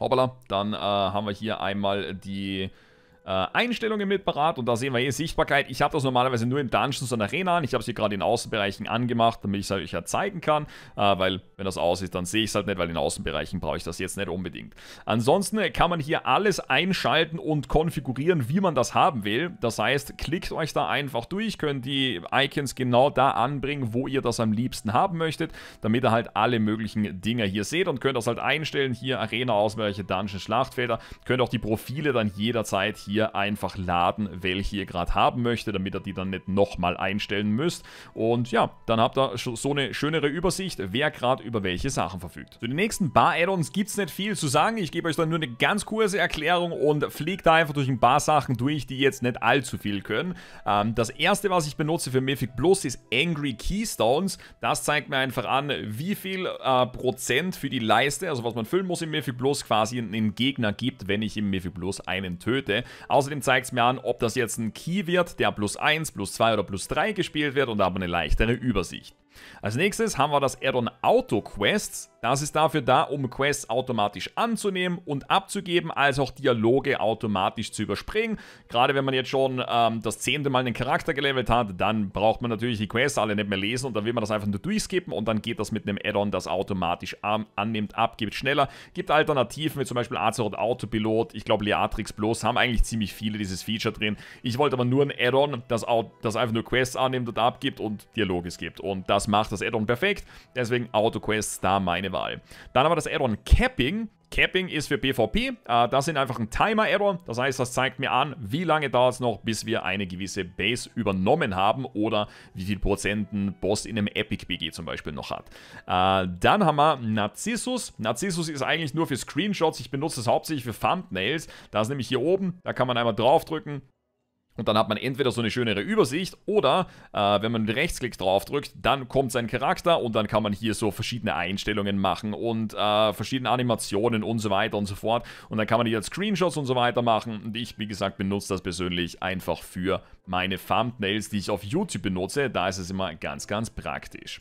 Hoppala, dann äh, haben wir hier einmal die äh, Einstellungen mit parat. Und da sehen wir hier eh Sichtbarkeit. Ich habe das normalerweise nur in Dungeons und Arena an. Ich habe es hier gerade in Außenbereichen angemacht, damit ich es halt euch ja zeigen kann. Äh, weil wenn das aus ist, dann sehe ich es halt nicht, weil in Außenbereichen brauche ich das jetzt nicht unbedingt. Ansonsten äh, kann man hier alles einschalten und konfigurieren, wie man das haben will. Das heißt, klickt euch da einfach durch, könnt die Icons genau da anbringen, wo ihr das am liebsten haben möchtet, damit ihr halt alle möglichen Dinge hier seht und könnt das halt einstellen. Hier Arena, Außenbereiche, Dungeons, Schlachtfelder. Könnt auch die Profile dann jederzeit hier hier einfach laden, welche ihr gerade haben möchtet, damit ihr die dann nicht nochmal einstellen müsst. Und ja, dann habt ihr so eine schönere Übersicht, wer gerade über welche Sachen verfügt. Zu den nächsten bar Add-ons gibt es nicht viel zu sagen. Ich gebe euch dann nur eine ganz kurze Erklärung und fliege da einfach durch ein paar Sachen durch, die jetzt nicht allzu viel können. Ähm, das erste, was ich benutze für Mythic Plus, ist Angry Keystones. Das zeigt mir einfach an, wie viel äh, Prozent für die Leiste, also was man füllen muss im Mythic Plus, quasi einen Gegner gibt, wenn ich im Mythic Plus einen töte. Außerdem zeigt es mir an, ob das jetzt ein Key wird, der plus 1, plus 2 oder plus 3 gespielt wird und da haben wir eine leichtere Übersicht. Als nächstes haben wir das Addon Auto Quests. Das ist dafür da, um Quests automatisch anzunehmen und abzugeben, als auch Dialoge automatisch zu überspringen. Gerade wenn man jetzt schon ähm, das zehnte Mal einen Charakter gelevelt hat, dann braucht man natürlich die Quests alle nicht mehr lesen und dann will man das einfach nur durchskippen und dann geht das mit einem Addon, das automatisch annimmt, abgibt, schneller. Gibt Alternativen wie zum Beispiel Azeroth Autopilot, ich glaube Leatrix Plus, haben eigentlich ziemlich viele dieses Feature drin. Ich wollte aber nur ein Addon, das, das einfach nur Quests annimmt und abgibt und Dialoge gibt und das macht das Addon perfekt. Deswegen Autoquests da meine Wahl. Dann haben wir das Addon Capping. Capping ist für PvP. Äh, das sind einfach ein Timer-Error. Das heißt, das zeigt mir an, wie lange dauert es noch, bis wir eine gewisse Base übernommen haben oder wie viel Prozent ein Boss in einem Epic BG zum Beispiel noch hat. Äh, dann haben wir Narcissus. Narcissus ist eigentlich nur für Screenshots. Ich benutze es hauptsächlich für Thumbnails. Da ist nämlich hier oben, da kann man einmal draufdrücken, und dann hat man entweder so eine schönere Übersicht oder äh, wenn man mit Rechtsklick drauf drückt, dann kommt sein Charakter und dann kann man hier so verschiedene Einstellungen machen und äh, verschiedene Animationen und so weiter und so fort. Und dann kann man hier Screenshots und so weiter machen. Und ich, wie gesagt, benutze das persönlich einfach für meine Thumbnails, die ich auf YouTube benutze. Da ist es immer ganz, ganz praktisch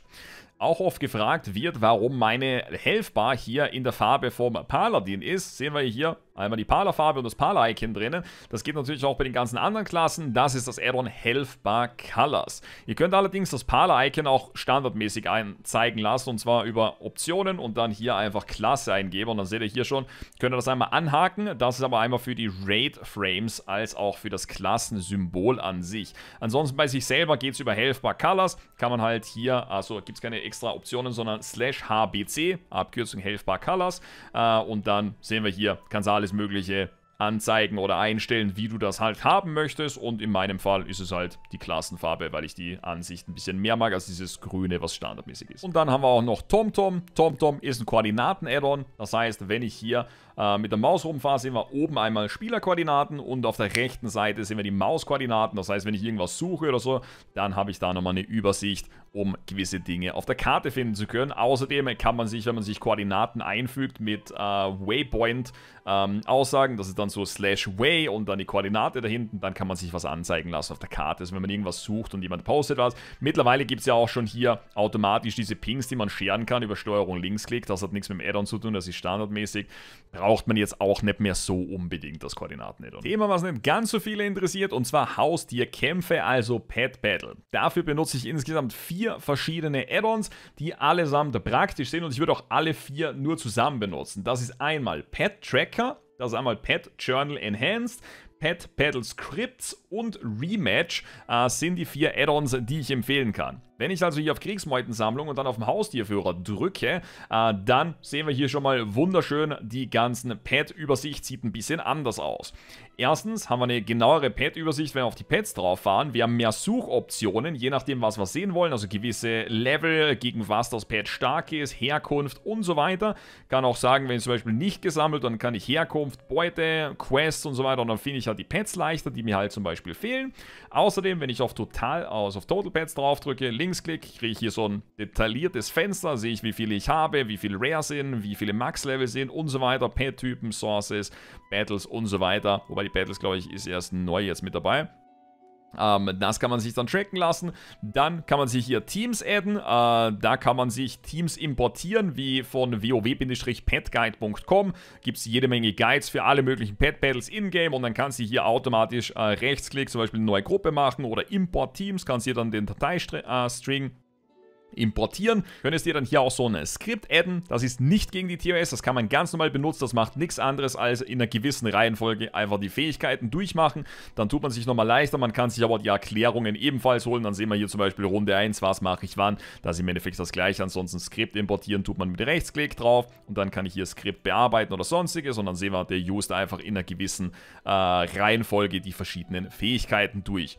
auch oft gefragt wird, warum meine Helfbar hier in der Farbe vom Paladin ist. Sehen wir hier, Einmal die Pala-Farbe und das Pala-Icon drinnen. Das geht natürlich auch bei den ganzen anderen Klassen. Das ist das Addon Helfbar Colors. Ihr könnt allerdings das Pala-Icon auch standardmäßig anzeigen lassen. Und zwar über Optionen und dann hier einfach Klasse eingeben. Und dann seht ihr hier schon, könnt ihr das einmal anhaken. Das ist aber einmal für die Raid-Frames als auch für das Klassensymbol an sich. Ansonsten bei sich selber geht es über Helfbar Colors. Kann man halt hier, also gibt es keine extra Optionen, sondern slash HBC, Abkürzung Helfbar Colors. Äh, und dann sehen wir hier, kannst du alles alles mögliche anzeigen oder einstellen, wie du das halt haben möchtest. Und in meinem Fall ist es halt die Klassenfarbe, weil ich die Ansicht ein bisschen mehr mag als dieses Grüne, was standardmäßig ist. Und dann haben wir auch noch TomTom. TomTom ist ein Koordinaten-Add-on. Das heißt, wenn ich hier äh, mit der Maus rumfahre, sehen wir oben einmal Spielerkoordinaten und auf der rechten Seite sehen wir die Mauskoordinaten. Das heißt, wenn ich irgendwas suche oder so, dann habe ich da nochmal eine Übersicht, um gewisse Dinge auf der Karte finden zu können. Außerdem kann man sich, wenn man sich Koordinaten einfügt, mit äh, Waypoint ähm, aussagen. Das ist dann so slash way und dann die Koordinate da hinten. Dann kann man sich was anzeigen lassen auf der Karte. Also wenn man irgendwas sucht und jemand postet was. Mittlerweile gibt es ja auch schon hier automatisch diese Pings, die man scheren kann über Steuerung Linksklick. Das hat nichts mit dem Addon zu tun, das ist standardmäßig. drauf braucht man jetzt auch nicht mehr so unbedingt das Koordinatennet. Thema, was nicht ganz so viele interessiert, und zwar Haustierkämpfe, also Pet Battle. Dafür benutze ich insgesamt vier verschiedene Add-ons, die allesamt praktisch sind und ich würde auch alle vier nur zusammen benutzen. Das ist einmal Pet Tracker, das ist einmal Pet Journal Enhanced, Pet Battle Scripts und Rematch äh, sind die vier Add-ons, die ich empfehlen kann. Wenn ich also hier auf Kriegsmeutensammlung und dann auf den Haustierführer drücke, äh, dann sehen wir hier schon mal wunderschön die ganzen Pad-Übersicht. Sieht ein bisschen anders aus. Erstens haben wir eine genauere Pad-Übersicht, wenn wir auf die Pads drauf fahren. Wir haben mehr Suchoptionen, je nachdem, was wir sehen wollen. Also gewisse Level, gegen was das Pad stark ist, Herkunft und so weiter. Kann auch sagen, wenn ich zum Beispiel nicht gesammelt, dann kann ich Herkunft, Beute, Quests und so weiter. Und dann finde ich halt die Pads leichter, die mir halt zum Beispiel fehlen. Außerdem, wenn ich auf Total, also auf Total Pads drauf drücke, Linksklick kriege ich hier so ein detailliertes Fenster, sehe ich, wie viele ich habe, wie viele Rare sind, wie viele Max-Level sind und so weiter, Pet-Typen, Sources, Battles und so weiter. Wobei die Battles, glaube ich, ist erst neu jetzt mit dabei. Ähm, das kann man sich dann tracken lassen. Dann kann man sich hier Teams adden. Äh, da kann man sich Teams importieren, wie von wow-petguide.com. Gibt es jede Menge Guides für alle möglichen Pet Battles in-game und dann kannst du hier automatisch äh, Rechtsklick, zum Beispiel eine neue Gruppe machen oder Import Teams, kannst hier dann den Dateistring äh, importieren. Könntest dir dann hier auch so ein Skript adden. Das ist nicht gegen die TOS, das kann man ganz normal benutzen. Das macht nichts anderes als in einer gewissen Reihenfolge einfach die Fähigkeiten durchmachen. Dann tut man sich nochmal leichter. Man kann sich aber die Erklärungen ebenfalls holen. Dann sehen wir hier zum Beispiel Runde 1, was mache ich wann. Das ist im Endeffekt das gleiche. Ansonsten Skript importieren tut man mit Rechtsklick drauf und dann kann ich hier Skript bearbeiten oder sonstiges. Und dann sehen wir, der used einfach in einer gewissen äh, Reihenfolge die verschiedenen Fähigkeiten durch.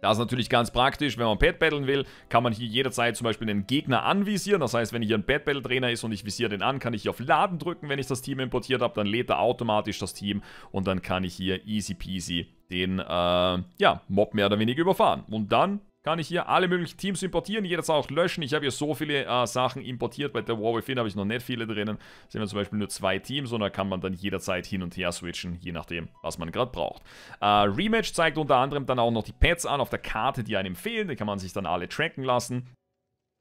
Das ist natürlich ganz praktisch, wenn man Pet battlen will, kann man hier jederzeit zum Beispiel einen Gegner anvisieren. Das heißt, wenn hier ein Pet Battle Trainer ist und ich visiere den an, kann ich hier auf Laden drücken, wenn ich das Team importiert habe. Dann lädt er automatisch das Team und dann kann ich hier easy peasy den äh, ja, Mob mehr oder weniger überfahren. Und dann kann ich hier alle möglichen Teams importieren, jedes auch löschen. Ich habe hier so viele äh, Sachen importiert. Bei der War Within habe ich noch nicht viele drinnen. Sind wir zum Beispiel nur zwei Teams und da kann man dann jederzeit hin und her switchen, je nachdem, was man gerade braucht. Äh, Rematch zeigt unter anderem dann auch noch die Pets an auf der Karte, die einem fehlen. Die kann man sich dann alle tracken lassen.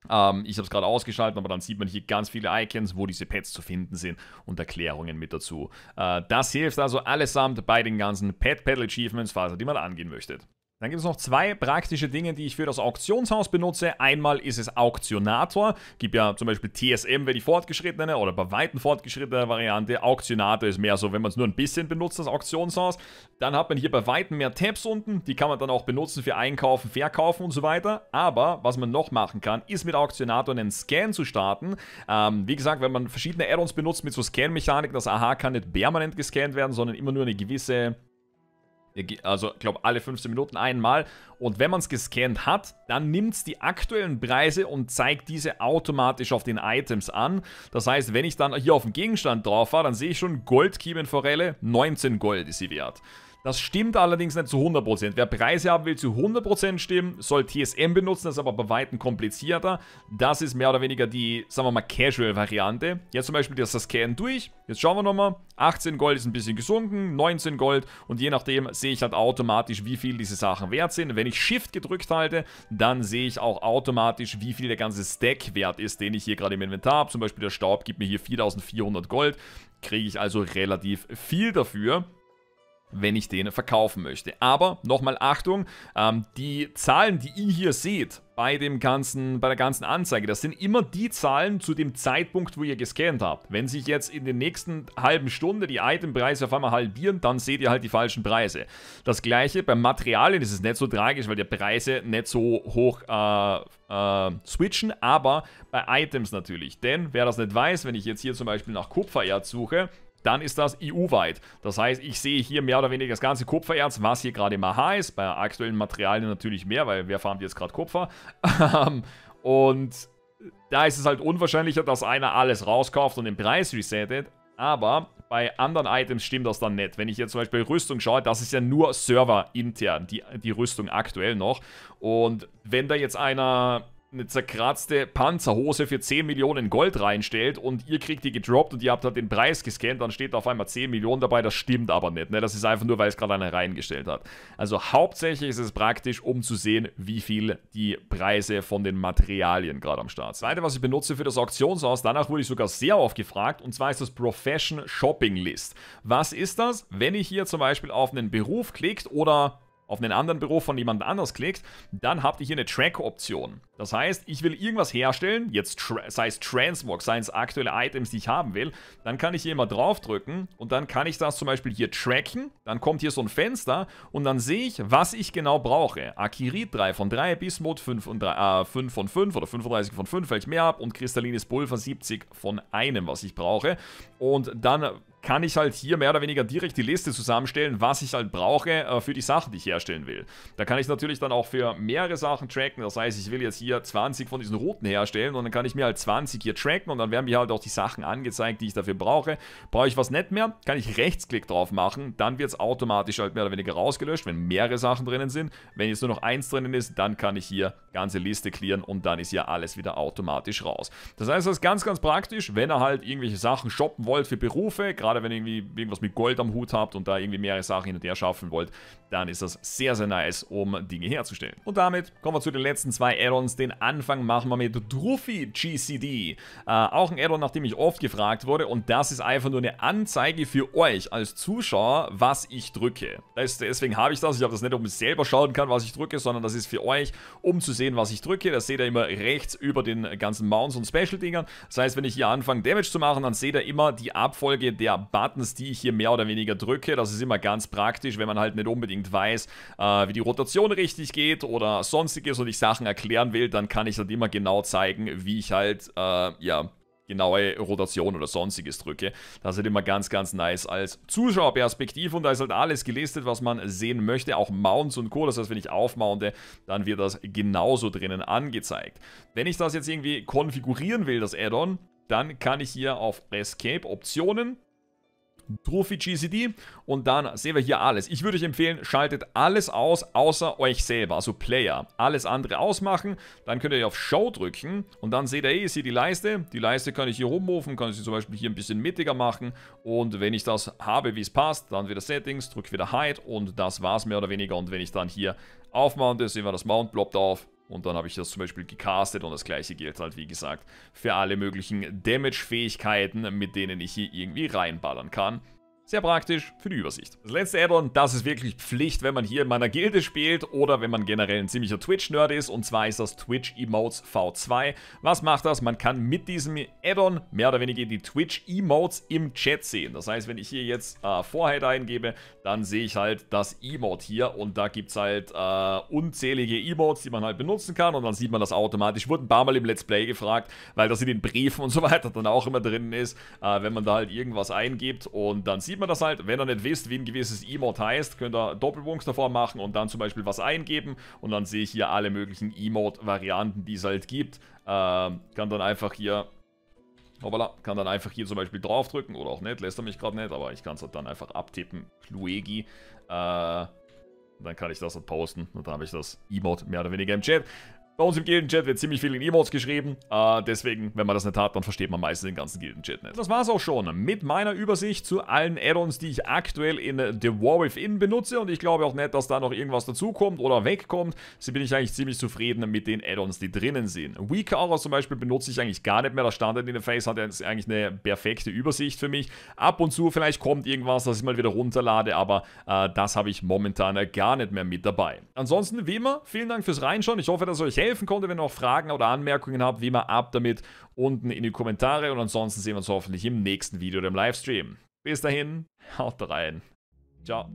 Ähm, ich habe es gerade ausgeschaltet, aber dann sieht man hier ganz viele Icons, wo diese Pets zu finden sind und Erklärungen mit dazu. Äh, das hilft also allesamt bei den ganzen Pet Pedal Achievements, falls ihr die mal angehen möchtet. Dann gibt es noch zwei praktische Dinge, die ich für das Auktionshaus benutze. Einmal ist es Auktionator. Gibt ja zum Beispiel TSM, wäre die fortgeschrittene oder bei weitem fortgeschrittene Variante. Auktionator ist mehr so, wenn man es nur ein bisschen benutzt, das Auktionshaus. Dann hat man hier bei weitem mehr Tabs unten. Die kann man dann auch benutzen für Einkaufen, Verkaufen und so weiter. Aber was man noch machen kann, ist mit Auktionator einen Scan zu starten. Ähm, wie gesagt, wenn man verschiedene Add-ons benutzt mit so Scan-Mechanik, das AHA kann nicht permanent gescannt werden, sondern immer nur eine gewisse also, ich glaube, alle 15 Minuten einmal. Und wenn man es gescannt hat, dann nimmt es die aktuellen Preise und zeigt diese automatisch auf den Items an. Das heißt, wenn ich dann hier auf den Gegenstand drauf war, dann sehe ich schon Gold Kiemenforelle, 19 Gold ist sie wert. Das stimmt allerdings nicht zu 100%. Wer Preise haben will, zu 100% stimmen, soll TSM benutzen, das ist aber bei Weitem komplizierter. Das ist mehr oder weniger die, sagen wir mal, Casual-Variante. Jetzt zum Beispiel das Scan durch. Jetzt schauen wir nochmal. 18 Gold ist ein bisschen gesunken, 19 Gold und je nachdem sehe ich halt automatisch, wie viel diese Sachen wert sind. Wenn ich Shift gedrückt halte, dann sehe ich auch automatisch, wie viel der ganze Stack wert ist, den ich hier gerade im Inventar habe. Zum Beispiel der Staub gibt mir hier 4400 Gold. Kriege ich also relativ viel dafür wenn ich den verkaufen möchte. Aber nochmal Achtung, ähm, die Zahlen, die ihr hier seht bei, dem ganzen, bei der ganzen Anzeige, das sind immer die Zahlen zu dem Zeitpunkt, wo ihr gescannt habt. Wenn sich jetzt in der nächsten halben Stunde die Itempreise auf einmal halbieren, dann seht ihr halt die falschen Preise. Das gleiche beim Materialien ist es nicht so tragisch, weil die Preise nicht so hoch äh, äh, switchen, aber bei Items natürlich. Denn wer das nicht weiß, wenn ich jetzt hier zum Beispiel nach Kupfererz suche, dann ist das EU-weit. Das heißt, ich sehe hier mehr oder weniger das ganze Kupfererz, was hier gerade im AHA ist. Bei aktuellen Materialien natürlich mehr, weil wer farmt jetzt gerade Kupfer? Ähm, und da ist es halt unwahrscheinlicher, dass einer alles rauskauft und den Preis resettet. Aber bei anderen Items stimmt das dann nicht. Wenn ich jetzt zum Beispiel Rüstung schaue, das ist ja nur serverintern, die, die Rüstung aktuell noch. Und wenn da jetzt einer eine zerkratzte Panzerhose für 10 Millionen Gold reinstellt und ihr kriegt die gedroppt und ihr habt halt den Preis gescannt, dann steht da auf einmal 10 Millionen dabei, das stimmt aber nicht. Ne? Das ist einfach nur, weil es gerade einer reingestellt hat. Also hauptsächlich ist es praktisch, um zu sehen, wie viel die Preise von den Materialien gerade am Start sind. Zweite, was ich benutze für das Auktionshaus, danach wurde ich sogar sehr oft gefragt und zwar ist das Profession Shopping List. Was ist das? Wenn ich hier zum Beispiel auf einen Beruf klickt oder auf einen anderen Beruf von jemand anders klickt, dann habt ihr hier eine Track-Option. Das heißt, ich will irgendwas herstellen, jetzt sei es Transmog, sei es aktuelle Items, die ich haben will, dann kann ich hier immer draufdrücken und dann kann ich das zum Beispiel hier tracken, dann kommt hier so ein Fenster und dann sehe ich, was ich genau brauche. Akirit 3 von 3, Bismuth 5, und 3, äh, 5 von 5 oder 35 von 5, weil ich mehr habe und kristallines Pulver 70 von einem, was ich brauche. Und dann kann ich halt hier mehr oder weniger direkt die Liste zusammenstellen, was ich halt brauche äh, für die Sachen, die ich herstellen will. Da kann ich natürlich dann auch für mehrere Sachen tracken, das heißt, ich will jetzt hier 20 von diesen Routen herstellen und dann kann ich mir halt 20 hier tracken und dann werden mir halt auch die Sachen angezeigt, die ich dafür brauche. Brauche ich was nicht mehr, kann ich Rechtsklick drauf machen, dann wird es automatisch halt mehr oder weniger rausgelöscht, wenn mehrere Sachen drinnen sind. Wenn jetzt nur noch eins drinnen ist, dann kann ich hier ganze Liste clearen und dann ist ja alles wieder automatisch raus. Das heißt, das ist ganz, ganz praktisch, wenn ihr halt irgendwelche Sachen shoppen wollt für Berufe, gerade gerade wenn ihr irgendwie irgendwas mit Gold am Hut habt und da irgendwie mehrere Sachen hin und her schaffen wollt, dann ist das sehr, sehr nice, um Dinge herzustellen. Und damit kommen wir zu den letzten zwei Add-ons. Den Anfang machen wir mit Druffy GCD. Äh, auch ein Addon, nach dem ich oft gefragt wurde und das ist einfach nur eine Anzeige für euch als Zuschauer, was ich drücke. deswegen habe ich das. Ich habe das nicht, um selber schauen kann, was ich drücke, sondern das ist für euch, um zu sehen, was ich drücke. Das seht ihr immer rechts über den ganzen Mounts und Special-Dingern. Das heißt, wenn ich hier anfange, Damage zu machen, dann seht ihr immer die Abfolge der Buttons, die ich hier mehr oder weniger drücke. Das ist immer ganz praktisch, wenn man halt nicht unbedingt weiß, äh, wie die Rotation richtig geht oder sonstiges und ich Sachen erklären will, dann kann ich halt immer genau zeigen, wie ich halt, äh, ja, genaue Rotation oder sonstiges drücke. Das ist halt immer ganz, ganz nice als Zuschauerperspektiv und da ist halt alles gelistet, was man sehen möchte, auch Mounts und Co. Das heißt, wenn ich aufmounte, dann wird das genauso drinnen angezeigt. Wenn ich das jetzt irgendwie konfigurieren will, das Add-on, dann kann ich hier auf Escape Optionen Trophy GCD und dann sehen wir hier alles. Ich würde euch empfehlen, schaltet alles aus, außer euch selber, also Player. Alles andere ausmachen, dann könnt ihr auf Show drücken und dann seht ihr, eh, seht die Leiste. Die Leiste kann ich hier rummoven, kann ich sie zum Beispiel hier ein bisschen mittiger machen und wenn ich das habe, wie es passt, dann wieder Settings, drücke wieder Hide und das war's mehr oder weniger und wenn ich dann hier aufmaunte, sehen wir, das Mount ploppt auf und dann habe ich das zum Beispiel gecastet und das gleiche gilt halt, wie gesagt, für alle möglichen Damage-Fähigkeiten, mit denen ich hier irgendwie reinballern kann. Sehr praktisch für die Übersicht. Das letzte Addon, das ist wirklich Pflicht, wenn man hier in meiner Gilde spielt oder wenn man generell ein ziemlicher Twitch-Nerd ist. Und zwar ist das Twitch Emotes V2. Was macht das? Man kann mit diesem Addon mehr oder weniger die Twitch Emotes im Chat sehen. Das heißt, wenn ich hier jetzt äh, Vorhead eingebe, dann sehe ich halt das Emote hier. Und da gibt es halt äh, unzählige Emotes, die man halt benutzen kann. Und dann sieht man das automatisch. Wurde ein paar Mal im Let's Play gefragt, weil das in den Briefen und so weiter dann auch immer drin ist, äh, wenn man da halt irgendwas eingibt. Und dann sieht man sieht man das halt, wenn ihr nicht wisst, wie ein gewisses Emote heißt, könnt ihr Doppelbunks davor machen und dann zum Beispiel was eingeben und dann sehe ich hier alle möglichen Emote-Varianten, die es halt gibt. Ähm, kann dann einfach hier Hoppala, kann dann einfach hier zum Beispiel draufdrücken oder auch nicht, lässt er mich gerade nicht, aber ich kann es halt dann einfach abtippen, Kluegi, äh, dann kann ich das halt posten und dann habe ich das Emote mehr oder weniger im Chat. Bei uns im Gildenchat wird ziemlich viel in Emotes geschrieben. Äh, deswegen, wenn man das nicht hat, dann versteht man meistens den ganzen Gildenchat nicht. Das war's auch schon mit meiner Übersicht zu allen Add-ons, die ich aktuell in The War Within benutze. Und ich glaube auch nicht, dass da noch irgendwas dazukommt oder wegkommt. So bin ich eigentlich ziemlich zufrieden mit den Add-ons, die drinnen sind. Weak Aura zum Beispiel benutze ich eigentlich gar nicht mehr. Das Standard in der Face hat jetzt eigentlich eine perfekte Übersicht für mich. Ab und zu vielleicht kommt irgendwas, dass ich mal wieder runterlade, aber äh, das habe ich momentan gar nicht mehr mit dabei. Ansonsten, wie immer, vielen Dank fürs Reinschauen. Ich hoffe, dass es euch hilft helfen konnte. Wenn ihr noch Fragen oder Anmerkungen habt, wie immer ab damit unten in die Kommentare. Und ansonsten sehen wir uns hoffentlich im nächsten Video oder im Livestream. Bis dahin, haut rein. Ciao.